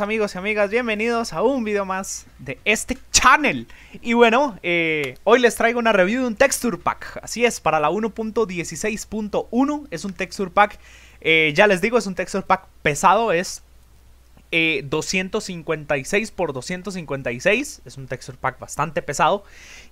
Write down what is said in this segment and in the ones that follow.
amigos y amigas, bienvenidos a un video más de este channel Y bueno, eh, hoy les traigo una review de un texture pack Así es, para la 1.16.1 es un texture pack eh, Ya les digo, es un texture pack pesado, es 256 eh, por 256 Es un texture pack bastante pesado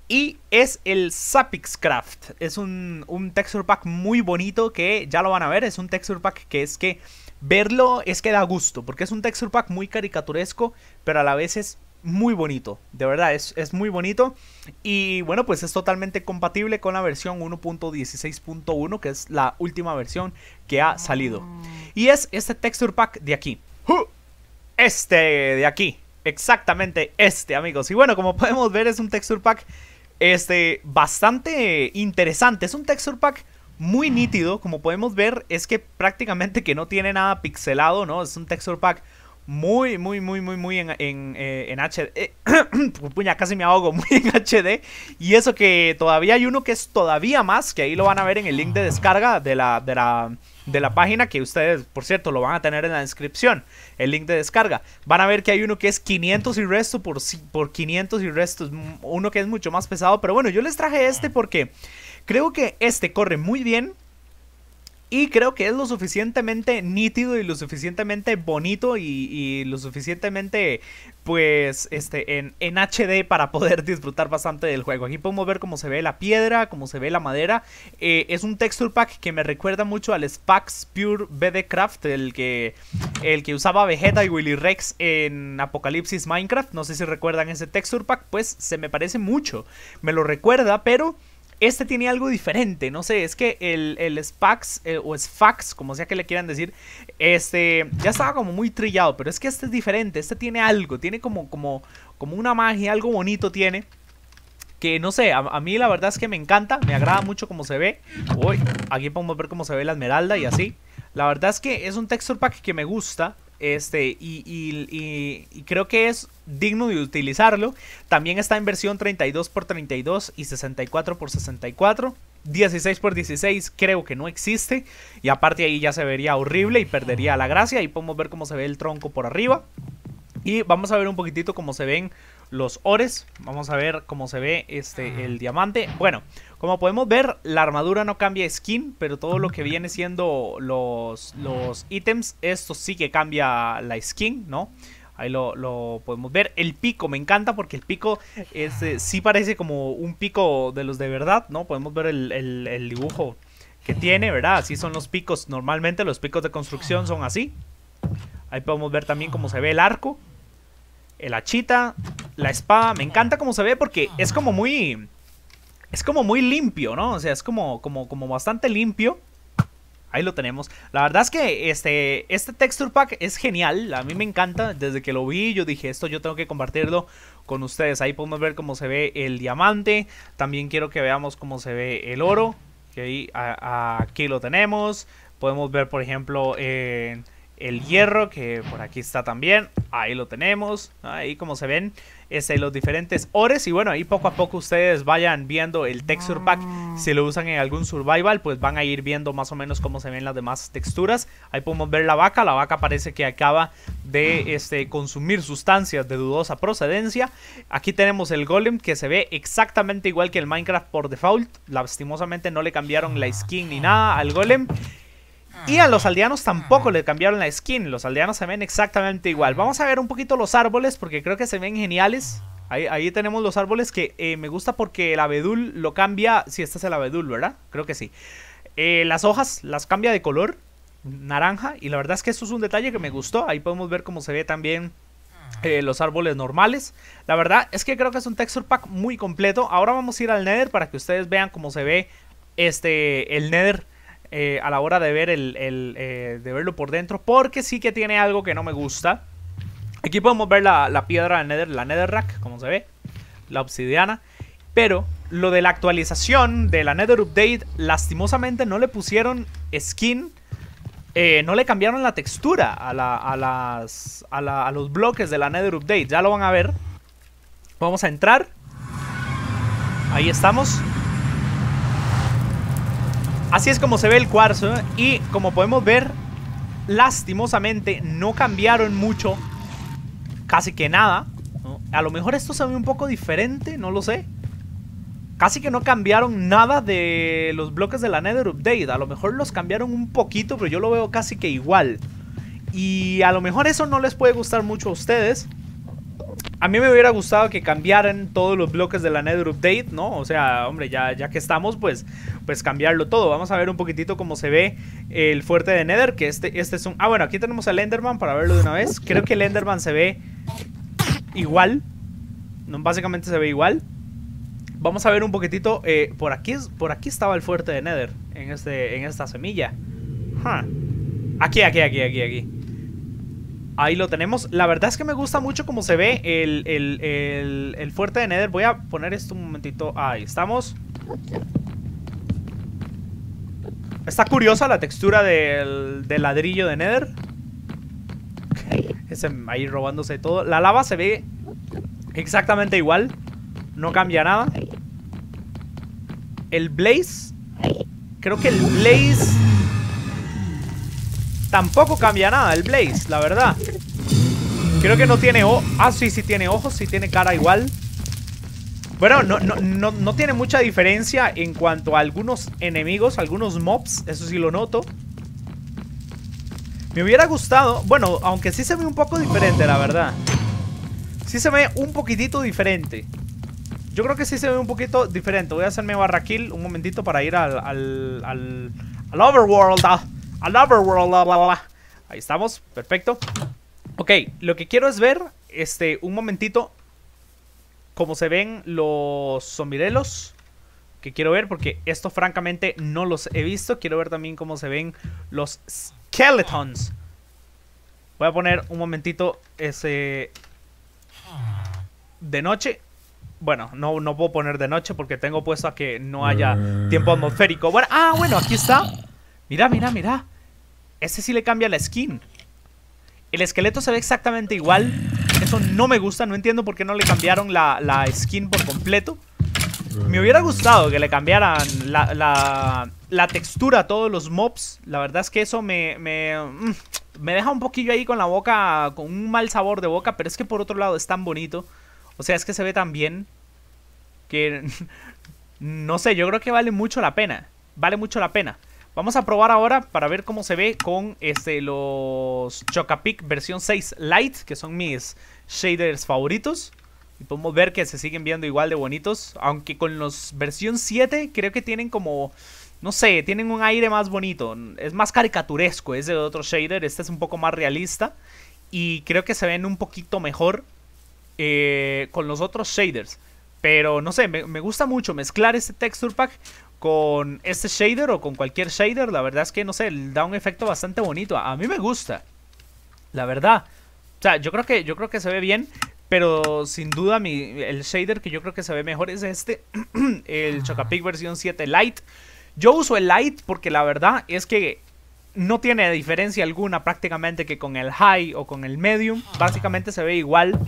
Y es el Sapix Craft Es un, un texture pack muy bonito que ya lo van a ver Es un texture pack que es que verlo es que da gusto, porque es un texture pack muy caricaturesco, pero a la vez es muy bonito, de verdad es, es muy bonito y bueno pues es totalmente compatible con la versión 1.16.1 que es la última versión que ha salido ah. y es este texture pack de aquí este de aquí exactamente este amigos y bueno como podemos ver es un texture pack este bastante interesante es un texture pack muy nítido, como podemos ver, es que prácticamente que no tiene nada pixelado, ¿no? Es un texture pack muy, muy, muy, muy, muy en, HD. Eh, puña, casi me ahogo, muy en HD. Y eso que todavía hay uno que es todavía más, que ahí lo van a ver en el link de descarga de la, de la, de la página, que ustedes, por cierto, lo van a tener en la descripción, el link de descarga. Van a ver que hay uno que es 500 y resto por, por 500 y resto, mm, uno que es mucho más pesado. Pero bueno, yo les traje este porque... Creo que este corre muy bien. Y creo que es lo suficientemente nítido y lo suficientemente bonito y, lo suficientemente, pues, este, en, en, HD para poder disfrutar bastante del juego. Aquí podemos ver cómo se ve la piedra, cómo se ve la madera. Eh, es un texture pack que me recuerda mucho al Spax Pure BD Craft, el que, el que usaba Vegeta y Willy Rex en Apocalipsis Minecraft. No sé si recuerdan ese texture pack, pues se me parece mucho. Me lo recuerda, pero... Este tiene algo diferente, no sé, es que el, el SPAX eh, o SFAX, como sea que le quieran decir, este ya estaba como muy trillado, pero es que este es diferente, este tiene algo, tiene como, como, como una magia, algo bonito tiene. Que no sé, a, mí la verdad es que me encanta, me agrada mucho como se ve. Uy, aquí podemos ver cómo se ve la esmeralda y así. La verdad es que es un texture pack que me gusta. Este, y, creo que es digno de utilizarlo. También está en versión 32x32 y 64x64. 16x16 creo que no existe. Y aparte ahí ya se vería horrible y perdería la gracia. Ahí podemos ver cómo se ve el tronco por arriba. Y vamos a ver un poquitito cómo se ven los ores. Vamos a ver cómo se ve este, el diamante. Bueno, como podemos ver, la armadura no cambia skin, pero todo lo que viene siendo los, los ítems, esto sí que cambia la skin, ¿no? Ahí lo, podemos ver. El pico, me encanta porque el pico eh, sí parece como un pico de los de verdad, ¿no? Podemos ver el, el dibujo que tiene, ¿verdad? Así son los picos. Normalmente los picos de construcción son así. Ahí podemos ver también cómo se ve el arco, el hachita, la espada. Me encanta cómo se ve porque es como muy... Es como muy limpio, ¿no? O sea, es como, como, como bastante limpio. Ahí lo tenemos. La verdad es que este, este texture pack es genial. A mí me encanta. Desde que lo vi, yo dije, esto yo tengo que compartirlo con ustedes. Ahí podemos ver cómo se ve el diamante. También quiero que veamos cómo se ve el oro. Que aquí lo tenemos. Podemos ver, por ejemplo, el hierro, que por aquí está también. Ahí lo tenemos. Ahí como se ven, los diferentes ores. Y bueno, ahí poco a poco ustedes vayan viendo el texture pack. Ah. Si lo usan en algún survival, pues van a ir viendo más o menos cómo se ven las demás texturas. Ahí podemos ver la vaca. La vaca parece que acaba de este, consumir sustancias de dudosa procedencia. Aquí tenemos el golem que se ve exactamente igual que el Minecraft por default. Lastimosamente no le cambiaron la skin ni nada al golem. Y a los ah. aldeanos tampoco ah. le cambiaron la skin. Los aldeanos se ven exactamente igual. Vamos a ver un poquito los árboles porque creo que se ven geniales. Ahí, ahí tenemos los árboles que eh, me gusta porque el abedul lo cambia. Si este es el abedul, ¿verdad? Creo que sí. Eh, las hojas las cambia de color. Naranja. Y la verdad es que esto es un detalle que me mm. gustó. Ahí podemos ver cómo se ve también ah. eh, los árboles normales. La verdad es que creo que es un texture pack muy completo. Ahora vamos a ir al Nether para que ustedes vean cómo se ve este, el Nether eh, a la hora de, ver el, eh, de verlo por dentro, porque sí que tiene algo que no me gusta. Aquí podemos ver la, piedra de Nether, la Netherrack, como se ve, la obsidiana, pero lo de la actualización de la Nether Update, lastimosamente no le pusieron skin, eh, no le cambiaron la textura a, las, a, los bloques de la Nether Update. Ya lo van a ver. Vamos a entrar. Ahí estamos. Así es como se ve el cuarzo y como podemos ver, lastimosamente no cambiaron mucho, casi que nada. A lo mejor esto se ve un poco diferente, no lo sé. Casi que no cambiaron nada de los bloques de la Nether Update. A lo mejor los cambiaron un poquito, pero yo lo veo casi que igual. Y a lo mejor eso no les puede gustar mucho a ustedes. A mí me hubiera gustado que cambiaran todos los bloques de la Nether Update, ¿no? O sea, hombre, ya, ya que estamos, pues, pues cambiarlo todo. Vamos a ver un poquitito cómo se ve el fuerte de Nether, que este, este es un... Ah, bueno, aquí tenemos al Enderman para verlo de una vez. Creo que el Enderman se ve igual. No, básicamente se ve igual. Vamos a ver un poquitito. Eh, por, aquí, por aquí estaba el fuerte de Nether, en, este, en esta semilla. Aquí, aquí, aquí, aquí, aquí. Ahí lo tenemos. La verdad es que me gusta mucho cómo se ve el, fuerte de Nether. Voy a poner esto un momentito. Ahí estamos. Está curiosa la textura del, del ladrillo de Nether. Ese ahí robándose todo. La lava se ve exactamente igual. No cambia nada. El Blaze. Creo que el Blaze Tampoco cambia nada el Blaze, la verdad. Creo que no tiene o, Ah, sí, sí tiene ojos, sí tiene cara igual. Bueno, no, no, tiene mucha diferencia en cuanto a algunos enemigos, algunos mobs, eso sí lo noto. Me hubiera gustado, bueno, aunque sí se ve un poco diferente, la verdad. Sí se ve un poquitito diferente. Yo creo que sí se ve un poquito diferente. Voy a hacerme barraquil un momentito para ir al, al, al, al Overworld. Ah, a lover world, bla, bla, bla. Ahí estamos, perfecto. Ok, lo que quiero es ver, este, un momentito, cómo se ven los zombirelos. que quiero ver, porque esto francamente no los he visto. Quiero ver también cómo se ven los skeletons. Voy a poner un momentito ese de noche. Bueno, no, no puedo poner de noche porque tengo puesto a que no haya tiempo atmosférico. ah, bueno, aquí está. Mira, mira, mira. Ese sí le cambia la skin. El esqueleto se ve exactamente igual. Eso no me gusta. No entiendo por qué no le cambiaron la, skin por completo. Me hubiera gustado que le cambiaran la, la, la, textura a todos los mobs. La verdad es que eso me, me, mm, me deja un poquillo ahí con la boca, con un mal sabor de boca. Pero es que por otro lado es tan bonito. O sea, es que se ve tan bien que... No sé, yo creo que vale mucho la pena. Vale mucho la pena. Vamos a probar ahora para ver cómo se ve con este, los Chocapic versión 6 Lite, que son mis shaders favoritos. Y podemos ver que se siguen viendo igual de bonitos. Aunque con los versión 7 creo que tienen como... No sé, tienen un aire más bonito. Es más caricaturesco ese otro shader. Este es un poco más realista. Y creo que se ven un poquito mejor eh, con los otros shaders. Pero no sé, me, me, gusta mucho mezclar este texture pack con este shader o con cualquier shader, la verdad es que no sé, da un efecto bastante bonito. A, mí me gusta. La verdad. O sea, yo creo que yo creo que se ve bien, pero sin duda mi, el shader que yo creo que se ve mejor es este, el Chocapic versión 7 Lite. Yo uso el Lite porque la verdad es que no tiene diferencia alguna prácticamente que con el High o con el Medium, básicamente se ve igual.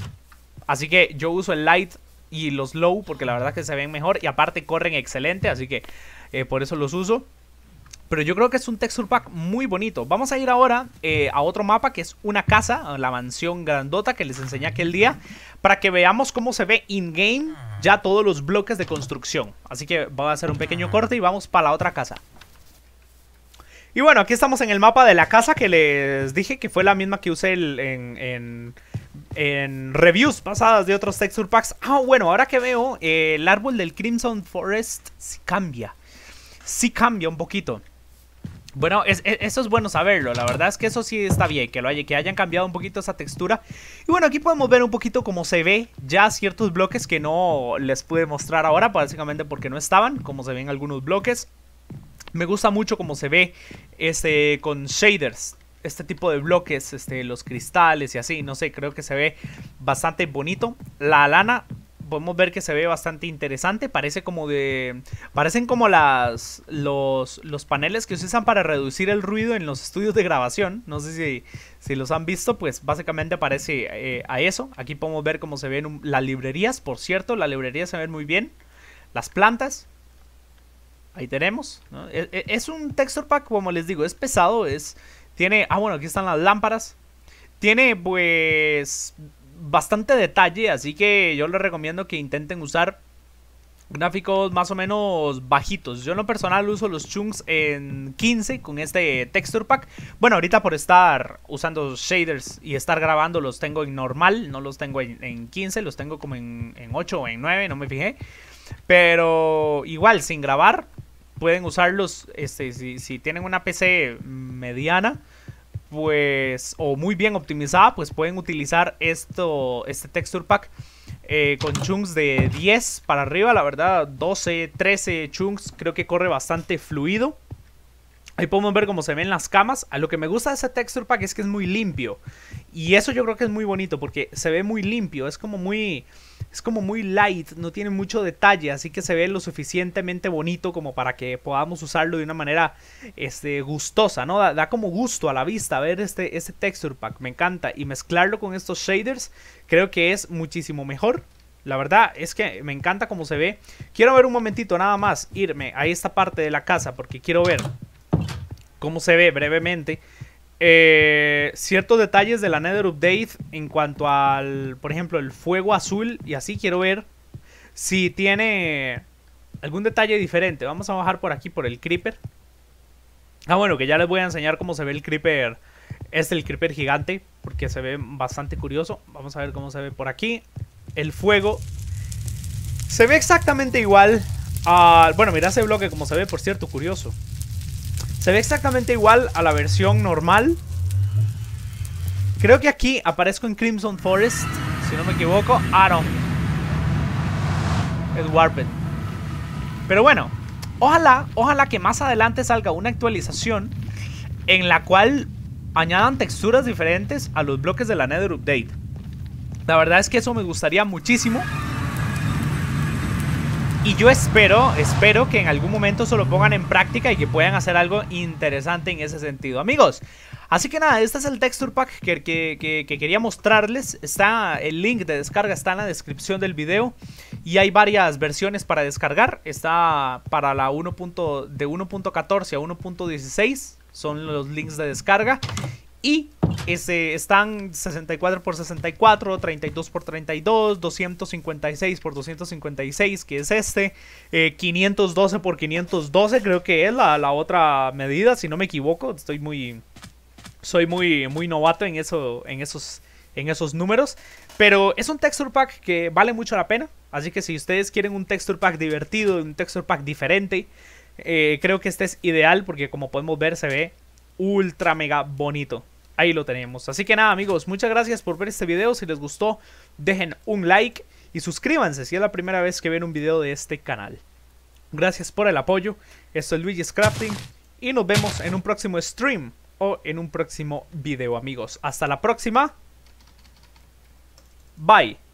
Así que yo uso el Lite y los low, porque la verdad que se ven mejor y aparte corren excelente, así que eh, por eso los uso. Pero yo creo que es un texture pack muy bonito. Vamos a ir ahora eh, a otro mapa que es una casa, la mansión grandota que les enseñé aquel día, para que veamos cómo se ve in-game ya todos los bloques de construcción. Así que voy a hacer un pequeño corte y vamos para la otra casa. Y bueno, aquí estamos en el mapa de la casa que les dije que fue la misma que usé el, en en reviews pasadas de otros texture packs. Ah, bueno, ahora que veo, eh, el árbol del Crimson Forest Si cambia. si cambia un poquito. Bueno, e, eso es bueno saberlo. La verdad es que eso sí está bien, que, lo que hayan cambiado un poquito esa textura. Y bueno, aquí podemos ver un poquito cómo se ve ya ciertos bloques que no les pude mostrar ahora, básicamente porque no estaban, como se ven algunos bloques. Me gusta mucho cómo se ve este, con shaders este tipo de bloques, este, los cristales y así, no sé, creo que se ve bastante bonito. La lana podemos ver que se ve bastante interesante, parece como de parecen como las los, los paneles que se usan para reducir el ruido en los estudios de grabación, no sé si, si los han visto, pues básicamente parece eh, a eso. Aquí podemos ver cómo se ven um, las librerías, por cierto, las librerías se ven muy bien. Las plantas, ahí tenemos. E, e, es, un texture pack, como les digo, es pesado, es, tiene, ah bueno, aquí están las lámparas. Tiene pues bastante detalle, así que yo les recomiendo que intenten usar gráficos más o menos bajitos. Yo en lo personal uso los chunks en 15 con este texture pack. Bueno, ahorita por estar usando shaders y estar grabando los tengo en normal, no los tengo en, 15, los tengo como en, 8 o en 9, no me fijé. Pero igual, sin grabar, pueden usarlos este, si, si, tienen una PC mm, mediana, pues, o muy bien optimizada, pues pueden utilizar esto, este texture pack eh, con chunks de 10 para arriba, la verdad, 12, 13 chunks, creo que corre bastante fluido. Ahí podemos ver cómo se ven las camas. A lo que me gusta de ese texture pack es que es muy limpio. Y eso yo creo que es muy bonito porque se ve muy limpio. Es como muy es como muy light, no tiene mucho detalle, así que se ve lo suficientemente bonito como para que podamos usarlo de una manera este, gustosa, ¿no? Da, como gusto a la vista ver este, este texture pack, me encanta. Y mezclarlo con estos shaders creo que es muchísimo mejor. La verdad es que me encanta cómo se ve. Quiero ver un momentito nada más, irme a esta parte de la casa porque quiero ver cómo se ve brevemente eh, ciertos detalles de la Nether Update en cuanto al, por ejemplo, el fuego azul y así quiero ver si tiene algún detalle diferente. Vamos a bajar por aquí por el creeper. Ah, bueno, que ya les voy a enseñar cómo se ve el creeper. Este el creeper gigante, porque se ve bastante curioso. Vamos a ver cómo se ve por aquí. El fuego se ve exactamente igual. al bueno, mira ese bloque como se ve, por cierto, curioso. Se ve exactamente igual a la versión normal. Creo que aquí aparezco en Crimson Forest, si no me equivoco. Ah, no. Es Pero bueno, ojalá, ojalá que más adelante salga una actualización en la cual añadan texturas diferentes a los bloques de la Nether Update. La verdad es que eso me gustaría muchísimo. Y yo espero, espero que en algún momento se lo pongan en práctica y que puedan hacer algo interesante en ese sentido. Amigos, así que nada, este es el texture pack que, quería mostrarles. Está el link de descarga, está en la descripción del video. Y hay varias versiones para descargar. Está para la 1. de 1.14 a 1.16. Son los links de descarga. Y están 64 por 64, 32 por 32, 256 por 256, que es este, 512 eh, por 512, creo que es la, otra medida, si no me equivoco. Estoy muy. Soy muy, muy novato en, eso, en, esos, en esos números. Pero es un texture pack que vale mucho la pena. Así que si ustedes quieren un texture pack divertido, un texture pack diferente, eh, creo que este es ideal porque como podemos ver se ve ultra mega bonito ahí lo tenemos. Así que nada amigos, muchas gracias por ver este video. Si les gustó, dejen un like y suscríbanse si es la primera vez que ven un video de este canal. Gracias por el apoyo. Esto es Luigi's Crafting y nos vemos en un próximo stream o en un próximo video amigos. Hasta la próxima. Bye.